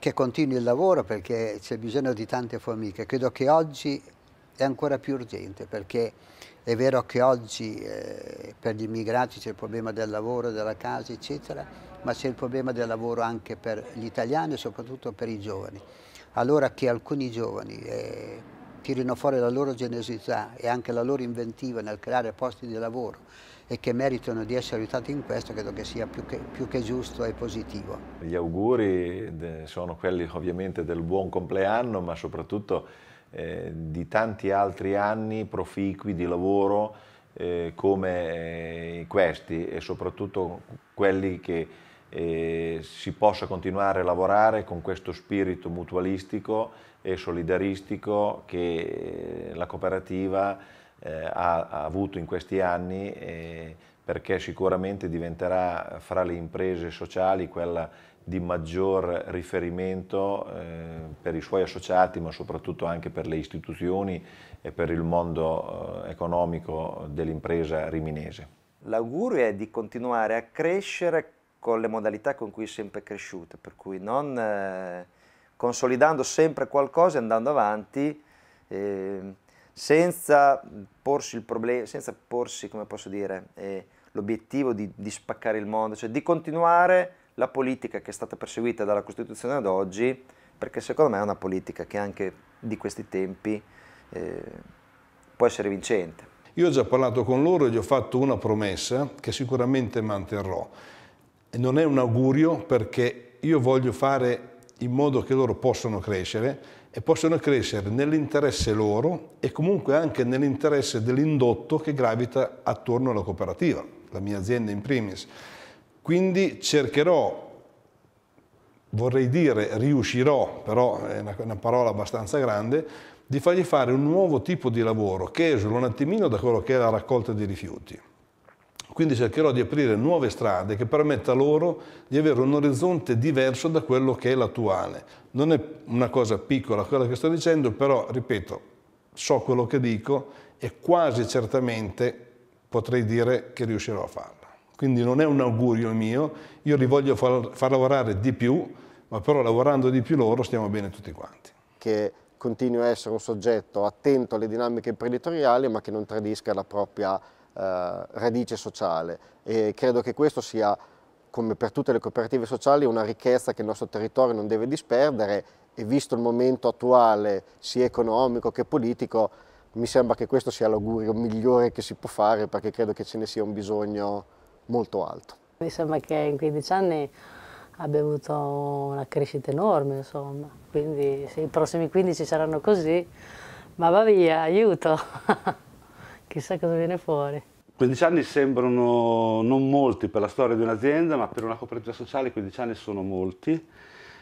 che continui il lavoro perché c'è bisogno di tante formiche. Credo che oggi è ancora più urgente perché è vero che oggi eh, per gli immigrati c'è il problema del lavoro, della casa, eccetera, ma c'è il problema del lavoro anche per gli italiani e soprattutto per i giovani. Allora che alcuni giovani eh, tirino fuori la loro generosità e anche la loro inventiva nel creare posti di lavoro e che meritano di essere aiutati in questo credo che sia più che, più che giusto e positivo. Gli auguri sono quelli ovviamente del buon compleanno ma soprattutto eh, di tanti altri anni proficui di lavoro eh, come eh, questi e soprattutto quelli che eh, si possa continuare a lavorare con questo spirito mutualistico e solidaristico che eh, la cooperativa eh, ha, ha, avuto in questi anni eh, perché sicuramente diventerà eh, fra le imprese sociali quella di maggior riferimento eh, per i suoi associati ma soprattutto anche per le istituzioni e per il mondo eh, economico dell'impresa riminese. L'augurio è di continuare a crescere con le modalità con cui è sempre cresciuta, per cui non eh, consolidando sempre qualcosa e andando avanti, eh, senza porsi il problema, senza porsi, come posso dire, eh, l'obiettivo di, di, spaccare il mondo, cioè di continuare la politica che è stata perseguita dalla Costituzione ad oggi, perché secondo me è una politica che anche di questi tempi eh, può essere vincente. Io ho già parlato con loro e gli ho fatto una promessa che sicuramente manterrò. Non è un augurio perché io voglio fare in modo che loro possano crescere, e possono crescere nell'interesse loro e comunque anche nell'interesse dell'indotto che gravita attorno alla cooperativa, la mia azienda in primis. Quindi cercherò, vorrei dire riuscirò, però è una, una parola abbastanza grande, di fargli fare un nuovo tipo di lavoro che esula un attimino da quello che è la raccolta di rifiuti quindi cercherò di aprire nuove strade che permetta loro di avere un orizzonte diverso da quello che è l'attuale. Non è una cosa piccola quella che sto dicendo, però, ripeto, so quello che dico e quasi certamente potrei dire che riuscirò a farla. Quindi non è un augurio mio, io li voglio far, far lavorare di più, ma però lavorando di più loro stiamo bene tutti quanti. Che continui a essere un soggetto attento alle dinamiche imprenditoriali, ma che non tradisca la propria eh, radice sociale e credo che questo sia come per tutte le cooperative sociali una ricchezza che il nostro territorio non deve disperdere e visto il momento attuale sia economico che politico mi sembra che questo sia l'augurio migliore che si può fare perché credo che ce ne sia un bisogno molto alto. Mi sembra che in 15 anni abbia avuto una crescita enorme, insomma. Quindi se i prossimi 15 saranno così, ma va via, aiuto! chissà cosa viene fuori. 15 anni sembrano non molti per la storia di un'azienda, ma per una cooperativa sociale 15 anni sono molti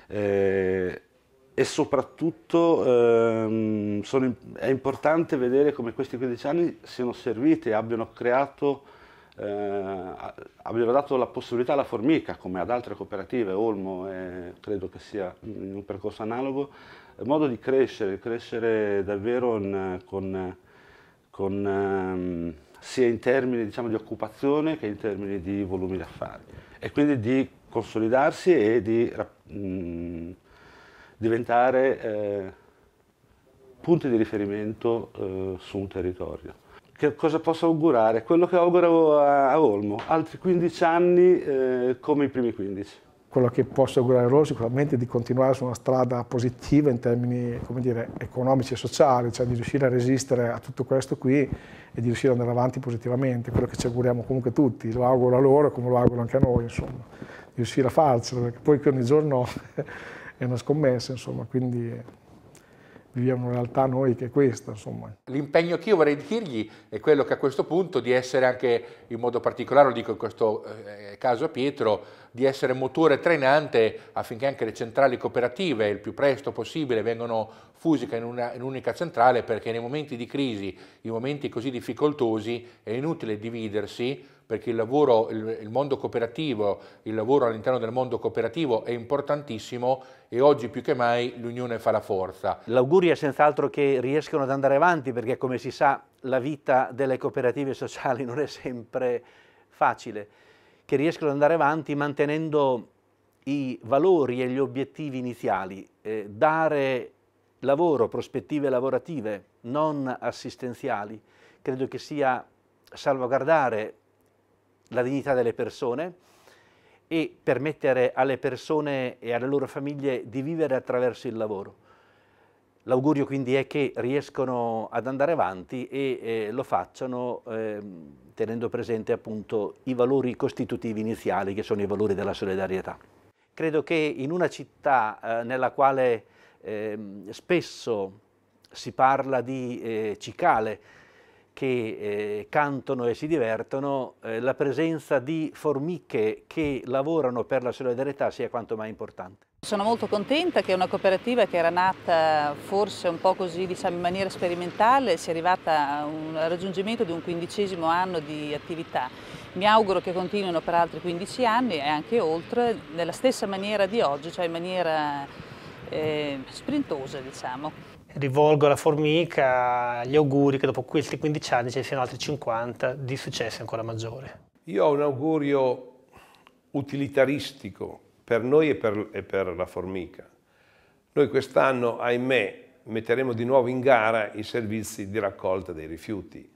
eh, e soprattutto eh, sono, è importante vedere come questi 15 anni siano serviti e abbiano creato, eh, abbiano dato la possibilità alla Formica, come ad altre cooperative, Olmo credo che sia in un percorso analogo, modo di crescere, crescere davvero in, con con, ehm, sia in termini diciamo, di occupazione che in termini di volumi d'affari e quindi di consolidarsi e di mh, mm, diventare eh, punti di riferimento eh, su un territorio che cosa posso augurare? Quello che auguro a, Olmo, altri 15 anni eh, come i primi 15 quello che posso augurare loro sicuramente è di continuare su una strada positiva in termini dire, economici e sociali, cioè di riuscire a resistere a tutto questo qui e di riuscire ad andare avanti positivamente, quello che ci auguriamo comunque tutti, lo auguro a loro come lo auguro anche a noi, insomma, di riuscire a farcela, perché poi che ogni giorno è una scommessa, insomma, quindi viviamo una realtà noi che è questa. L'impegno che io vorrei dirgli è quello che a questo punto di essere anche in modo particolare, lo dico in questo eh, caso a Pietro, di essere motore trainante affinché anche le centrali cooperative il più presto possibile vengano fuse in, un'unica centrale perché nei momenti di crisi, in momenti così difficoltosi, è inutile dividersi perché il lavoro, il, il mondo cooperativo, il lavoro all'interno del mondo cooperativo è importantissimo e oggi più che mai l'unione fa la forza. L'augurio è senz'altro che riescano ad andare avanti perché come si sa la vita delle cooperative sociali non è sempre facile che riescono ad andare avanti mantenendo i valori e gli obiettivi iniziali, eh, dare lavoro, prospettive lavorative, non assistenziali, credo che sia salvaguardare la dignità delle persone e permettere alle persone e alle loro famiglie di vivere attraverso il lavoro. L'augurio quindi è che riescono ad andare avanti e eh, lo facciano eh, tenendo presente appunto i valori costitutivi iniziali che sono i valori della solidarietà. Credo che in una città eh, nella quale ehm, spesso si parla di eh, cicale, che eh, cantano e si divertono, eh, la presenza di formiche che lavorano per la solidarietà sia quanto mai importante. Sono molto contenta che una cooperativa che era nata forse un po' così diciamo in maniera sperimentale sia arrivata al raggiungimento di un quindicesimo anno di attività. Mi auguro che continuino per altri 15 anni e anche oltre nella stessa maniera di oggi, cioè in maniera eh, sprintosa diciamo rivolgo alla formica gli auguri che dopo questi 15 anni ce ne siano altri 50 di successo ancora maggiore. Io ho un augurio utilitaristico per noi e per, e per la formica. Noi quest'anno, ahimè, metteremo di nuovo in gara i servizi di raccolta dei rifiuti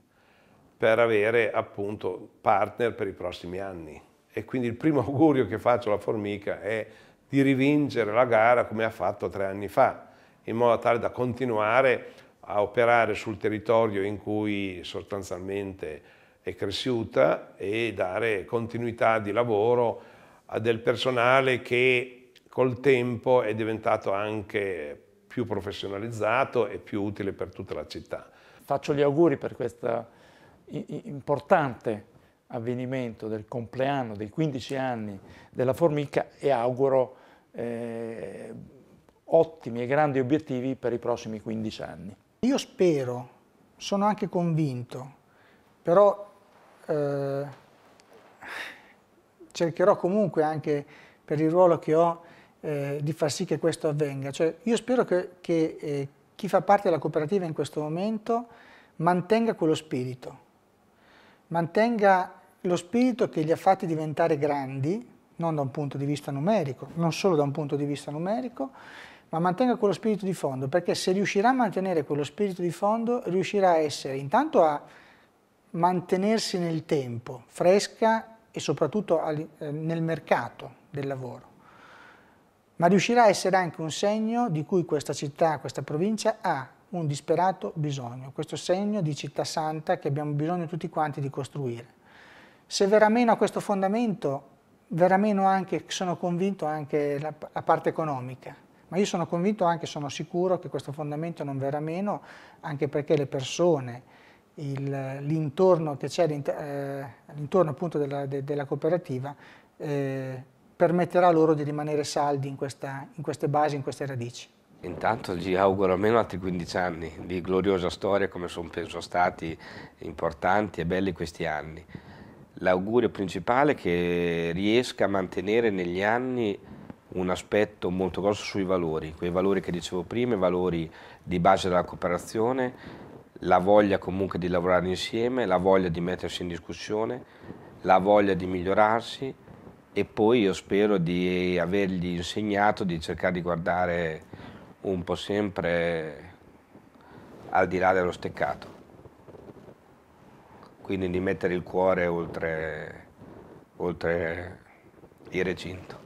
per avere appunto partner per i prossimi anni. E quindi il primo augurio che faccio alla formica è di rivincere la gara come ha fatto tre anni fa in modo tale da continuare a operare sul territorio in cui sostanzialmente è cresciuta e dare continuità di lavoro a del personale che col tempo è diventato anche più professionalizzato e più utile per tutta la città. Faccio gli auguri per questo importante avvenimento del compleanno dei 15 anni della Formica e auguro eh, ottimi e grandi obiettivi per i prossimi 15 anni. Io spero, sono anche convinto, però eh, cercherò comunque anche per il ruolo che ho eh, di far sì che questo avvenga. Cioè, io spero che, che eh, chi fa parte della cooperativa in questo momento mantenga quello spirito, mantenga lo spirito che li ha fatti diventare grandi, non da un punto di vista numerico, non solo da un punto di vista numerico, ma mantenga quello spirito di fondo, perché se riuscirà a mantenere quello spirito di fondo, riuscirà a essere intanto a mantenersi nel tempo, fresca e soprattutto eh, nel mercato del lavoro, ma riuscirà a essere anche un segno di cui questa città, questa provincia ha un disperato bisogno, questo segno di città santa che abbiamo bisogno tutti quanti di costruire. Se verrà meno a questo fondamento, verrà meno anche, sono convinto, anche la, la parte economica, ma io sono convinto anche, sono sicuro che questo fondamento non verrà meno, anche perché le persone, l'intorno che c'è, eh, l'intorno appunto della, de, della cooperativa, eh, permetterà loro di rimanere saldi in, questa, in queste basi, in queste radici. Intanto gli auguro almeno altri 15 anni di gloriosa storia come sono penso stati importanti e belli questi anni. L'augurio principale è che riesca a mantenere negli anni un aspetto molto grosso sui valori, quei valori che dicevo prima, i valori di base della cooperazione, la voglia comunque di lavorare insieme, la voglia di mettersi in discussione, la voglia di migliorarsi e poi io spero di avergli insegnato di cercare di guardare un po' sempre al di là dello steccato, quindi di mettere il cuore oltre, oltre il recinto.